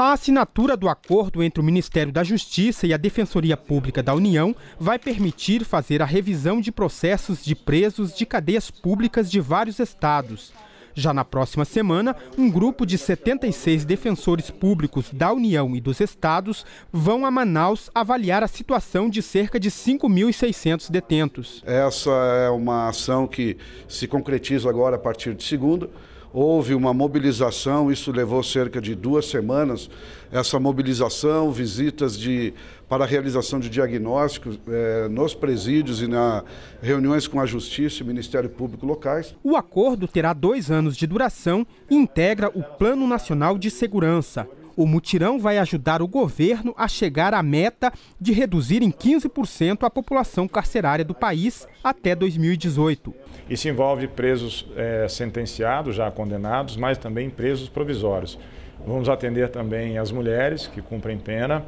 A assinatura do acordo entre o Ministério da Justiça e a Defensoria Pública da União vai permitir fazer a revisão de processos de presos de cadeias públicas de vários estados. Já na próxima semana, um grupo de 76 defensores públicos da União e dos estados vão a Manaus avaliar a situação de cerca de 5.600 detentos. Essa é uma ação que se concretiza agora a partir de segunda houve uma mobilização, isso levou cerca de duas semanas, essa mobilização, visitas de, para a realização de diagnósticos eh, nos presídios e na reuniões com a Justiça e Ministério Público locais. O acordo terá dois anos de duração e integra o Plano Nacional de Segurança. O mutirão vai ajudar o governo a chegar à meta de reduzir em 15% a população carcerária do país até 2018. Isso envolve presos é, sentenciados, já condenados, mas também presos provisórios. Vamos atender também as mulheres que cumprem pena.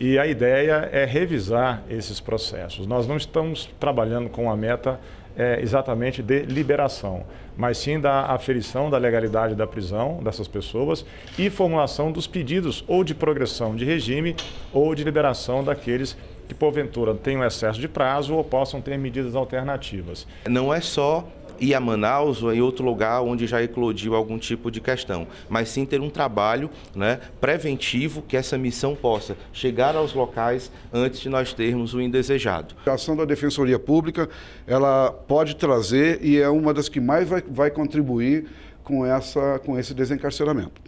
E a ideia é revisar esses processos. Nós não estamos trabalhando com a meta é, exatamente de liberação, mas sim da aferição da legalidade da prisão dessas pessoas e formulação dos pedidos ou de progressão de regime ou de liberação daqueles que porventura tenham excesso de prazo ou possam ter medidas alternativas. Não é só ir a Manaus ou em outro lugar onde já eclodiu algum tipo de questão, mas sim ter um trabalho né, preventivo que essa missão possa chegar aos locais antes de nós termos o indesejado. A ação da Defensoria Pública, ela pode trazer e é uma das que mais vai, vai contribuir com, essa, com esse desencarceramento.